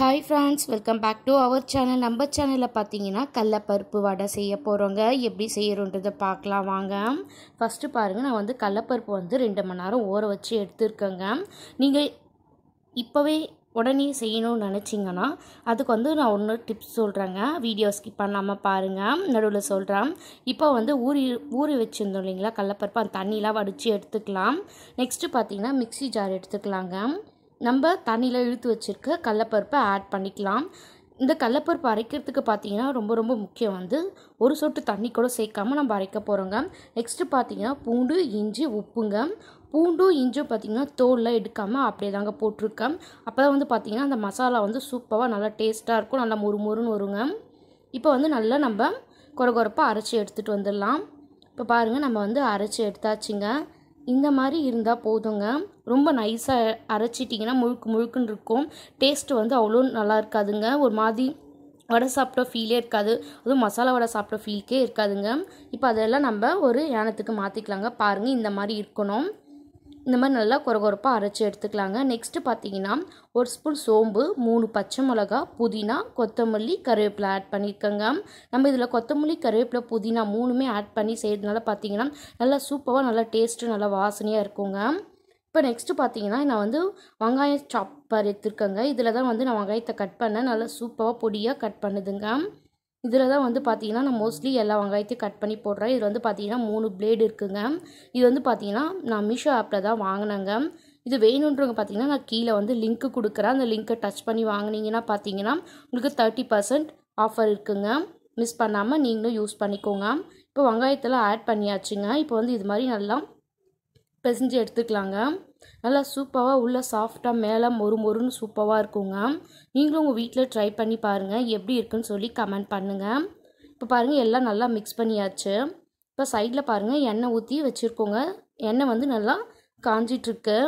hi friends welcome back to our channel நம்ம சேனலில் பார்த்தீங்கன்னா கடலப்பருப்பு வடை செய்ய போகிறோங்க எப்படி செய்கிறோன்றதை பார்க்கலாம் வாங்க ஃபஸ்ட்டு பாருங்கள் நான் வந்து கடலப்பருப்பு வந்து ரெண்டு மணி நேரம் ஊற வச்சு எடுத்துருக்கேங்க நீங்கள் இப்போவே உடனே செய்யணும்னு நினச்சிங்கன்னா அதுக்கு வந்து நான் ஒன்று டிப்ஸ் சொல்கிறேங்க வீடியோ ஸ்கிப் பண்ணாமல் பாருங்கள் நடுவில் சொல்கிறேன் இப்போ வந்து ஊறி ஊறி வச்சுருந்தோம் இல்லைங்களா கடலப்பருப்பு அந்த தண்ணியெலாம் வடித்து எடுத்துக்கலாம் நெக்ஸ்ட்டு பார்த்தீங்கன்னா மிக்சி ஜார் எடுத்துக்கலாங்க நம்ம தண்ணியில் இழுத்து வச்சுருக்க கடலப்பருப்பை ஆட் பண்ணிக்கலாம் இந்த கடலப்பருப்பு அரைக்கிறதுக்கு பார்த்தீங்கன்னா ரொம்ப ரொம்ப முக்கியம் வந்து ஒரு சொட்டு தண்ணி கூட சேர்க்காமல் நம்ம அரைக்க போகிறோங்க நெக்ஸ்ட்டு பார்த்தீங்கன்னா பூண்டு இஞ்சி உப்புங்க பூண்டும் இஞ்சும் பார்த்திங்கன்னா தோலில் எடுக்காமல் அப்படியே தாங்க போட்டிருக்கேன் அப்போ தான் வந்து பார்த்திங்கன்னா அந்த மசாலா வந்து சூப்பராக நல்லா டேஸ்ட்டாக இருக்கும் நல்லா முறுமுறுன்னு வருங்க இப்போ வந்து நல்லா நம்ம குறகுறப்பாக அரைச்சி எடுத்துகிட்டு வந்துடலாம் இப்போ பாருங்கள் நம்ம வந்து அரைச்சி எடுத்தாச்சுங்க இந்த மாதிரி இருந்தால் போதுங்க ரொம்ப நைஸாக அரைச்சிட்டிங்கன்னா முழுக்கு முழுக்குன்னு இருக்கும் டேஸ்ட் வந்து அவ்வளோ நல்லா இருக்காதுங்க ஒரு மாதிரி வடை சாப்பிட்ட ஃபீலே இருக்காது அதுவும் மசாலா வடை சாப்பிட்ட ஃபீலுக்கே இருக்காதுங்க இப்போ அதெல்லாம் நம்ம ஒரு யானத்துக்கு மாற்றிக்கலாங்க பாருங்கள் இந்த மாதிரி இருக்கணும் இந்த மாதிரி நல்லா குறகுறப்பாக அரைச்சி எடுத்துக்கலாங்க நெக்ஸ்ட்டு பார்த்தீங்கன்னா ஒரு ஸ்பூன் சோம்பு மூணு பச்சை மிளகா புதினா கொத்தமல்லி கருவேப்பிலை ஆட் பண்ணியிருக்கேங்க நம்ம இதில் கொத்தமல்லி கருவேப்பிலை புதினா மூணுமே ஆட் பண்ணி செய்கிறதுனால பார்த்தீங்கன்னா நல்லா சூப்பராக நல்லா டேஸ்ட்டு நல்லா வாசனையாக இருக்குங்க இப்போ நெக்ஸ்ட்டு பார்த்தீங்கன்னா நான் வந்து வெங்காயம் சாப்பர் எடுத்துருக்கேங்க இதில் தான் வந்து நான் வெங்காயத்தை கட் பண்ணேன் நல்லா சூப்பராக பொடியாக கட் பண்ணுதுங்க இதில் தான் வந்து பார்த்தீங்கன்னா நான் மோஸ்ட்லி எல்லா வெங்காயத்தையும் கட் பண்ணி போடுறேன் இதில் வந்து பார்த்தீங்கன்னா மூணு பிளேடு இருக்குங்க இது வந்து பார்த்தீங்கன்னா நான் மீஷோ ஆப்பில் தான் வாங்கினேங்க இது வேணுன்றவங்க பார்த்தீங்கன்னா நான் கீழே வந்து லிங்க்கு கொடுக்குறேன் அந்த லிங்க்கை டச் பண்ணி வாங்கினீங்கன்னா பார்த்தீங்கன்னா உங்களுக்கு தேர்ட்டி பர்சன்ட் ஆஃபர் இருக்குங்க மிஸ் பண்ணாமல் நீங்களும் யூஸ் பண்ணிக்கோங்க இப்போ வெங்காயத்தில் ஆட் பண்ணியாச்சுங்க இப்போ வந்து இது மாதிரி நல்லா பிசைஞ்சு எடுத்துக்கலாங்க நல்லா சூப்பராக உள்ளே சாஃப்டாக மேலே மொறு மொறுன்னு சூப்பராக இருக்குங்க நீங்களும் உங்கள் வீட்டில் ட்ரை பண்ணி பாருங்கள் எப்படி இருக்குன்னு சொல்லி கமெண்ட் பண்ணுங்கள் இப்போ பாருங்கள் எல்லாம் நல்லா மிக்ஸ் பண்ணியாச்சு இப்போ சைடில் பாருங்கள் எண்ணெய் ஊற்றி வச்சுருக்கோங்க எண்ணெய் வந்து நல்லா காஞ்சிட்ருக்கு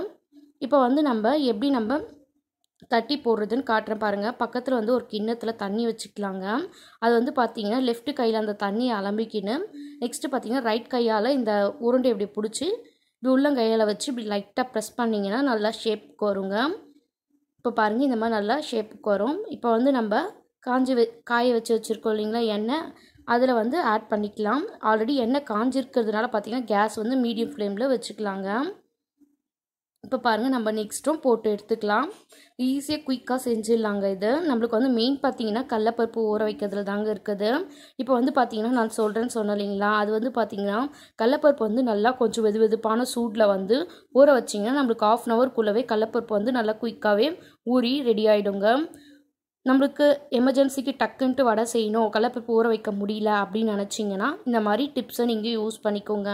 இப்போ வந்து நம்ம எப்படி நம்ம தட்டி போடுறதுன்னு காட்டுறேன் பாருங்கள் பக்கத்தில் வந்து ஒரு கிண்ணத்தில் தண்ணி வச்சுக்கலாங்க அது வந்து பார்த்திங்கன்னா லெஃப்ட் கையில் அந்த தண்ணியை அலம்பிக்கின்னு நெக்ஸ்ட்டு பார்த்தீங்கன்னா ரைட் கையால் இந்த உருண்டை இப்படி பிடிச்சி இப்படி உள்ளங்கையில் வச்சு இப்படி லைட்டாக ப்ரெஸ் பண்ணிங்கன்னா நல்லா ஷேப்புக்கு வருங்க இப்போ பாருங்கள் இந்த மாதிரி நல்லா ஷேப்புக்கு வரும் இப்போ வந்து நம்ம காஞ்சி காய வச்சு வச்சுருக்கோம் இல்லைங்களா எண்ணெய் அதில் வந்து ஆட் பண்ணிக்கலாம் ஆல்ரெடி எண்ணெய் காஞ்சிருக்கிறதுனால பார்த்திங்கன்னா கேஸ் வந்து மீடியம் ஃப்ளேமில் வச்சுக்கலாங்க இப்போ பாருங்கள் நம்ம நெக்ஸ்ட்டும் போட்டு எடுத்துக்கலாம் ஈஸியாக குயிக்காக செஞ்சிடலாங்க இது நம்மளுக்கு வந்து மெயின் பார்த்தீங்கன்னா கடலப்பருப்பு ஊற வைக்கிறதுல தாங்க இருக்குது இப்போ வந்து பார்த்தீங்கன்னா நான் சொல்கிறேன்னு சொன்னேன் அது வந்து பார்த்தீங்கன்னா கடலப்பருப்பு வந்து நல்லா கொஞ்சம் வெது வெதுப்பான சூட்டில் வந்து ஊற வச்சிங்கன்னா நம்மளுக்கு ஆஃப் அன் ஹவர்க்குள்ளவே கடலப்பருப்பு வந்து நல்லா குயிக்காகவே ஊறி ரெடி ஆகிடுங்க நம்மளுக்கு எமர்ஜென்சிக்கு டக்குன்ட்டு வடை செய்யணும் கடலப்பருப்பு ஊற வைக்க முடியல அப்படின்னு நினச்சிங்கன்னா இந்த மாதிரி டிப்ஸை நீங்கள் யூஸ் பண்ணிக்கோங்க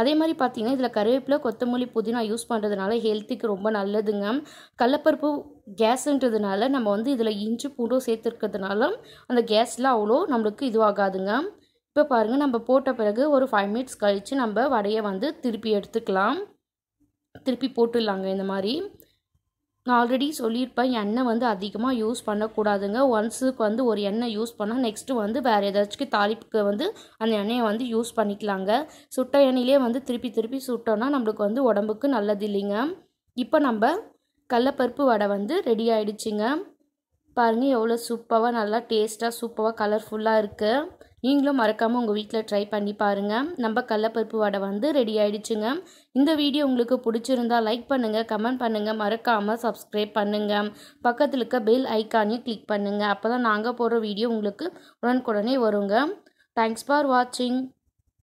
அதே மாதிரி பார்த்தீங்கன்னா இதில் கருவேப்பிலை கொத்தமல்லி புதினா யூஸ் பண்ணுறதுனால ஹெல்த்துக்கு ரொம்ப நல்லதுங்க கடலப்பருப்பு கேஸுன்றதுனால நம்ம வந்து இதில் இஞ்சி பூண்டும் சேர்த்துருக்கிறதுனால அந்த கேஸ்லாம் அவ்வளோ நம்மளுக்கு இதுவாகாதுங்க இப்போ பாருங்கள் நம்ம போட்ட பிறகு ஒரு ஃபைவ் மினிட்ஸ் கழித்து நம்ம வடையை வந்து திருப்பி எடுத்துக்கலாம் திருப்பி போட்டுடலாங்க இந்த மாதிரி நான் ஆல்ரெடி சொல்லியிருப்பேன் எண்ணெய் வந்து அதிகமாக யூஸ் பண்ணக்கூடாதுங்க ஒன்ஸுக்கு வந்து ஒரு எண்ணெய் யூஸ் பண்ணால் நெக்ஸ்ட்டு வந்து வேறு ஏதாச்சும் தாலிப்புக்கு வந்து அந்த எண்ணெயை வந்து யூஸ் பண்ணிக்கலாங்க சுட்ட எண்ணெயிலே வந்து திருப்பி திருப்பி சுட்டோன்னா நம்மளுக்கு வந்து உடம்புக்கு நல்லது இல்லைங்க இப்போ நம்ம கடலப்பருப்பு வடை வந்து ரெடி ஆகிடுச்சிங்க பாருங்கள் எவ்வளோ சூப்பராக நல்லா டேஸ்ட்டாக சூப்பராக கலர்ஃபுல்லாக இருக்குது நீங்களும் மறக்காமல் உங்கள் வீட்டில் ட்ரை பண்ணி பாருங்கள் நம்ம கடலப்பருப்பு வடை வந்து ரெடி ஆகிடுச்சுங்க இந்த வீடியோ உங்களுக்கு பிடிச்சிருந்தால் லைக் பண்ணுங்கள் கமெண்ட் பண்ணுங்கள் மறக்காமல் சப்ஸ்கிரைப் பண்ணுங்கள் பக்கத்தில் இருக்க பெல் ஐக்கானையும் கிளிக் பண்ணுங்கள் அப்போ தான் நாங்கள் போடுற வீடியோ உங்களுக்கு உடனுக்குடனே வருங்க தேங்க்ஸ் ஃபார் வாட்சிங்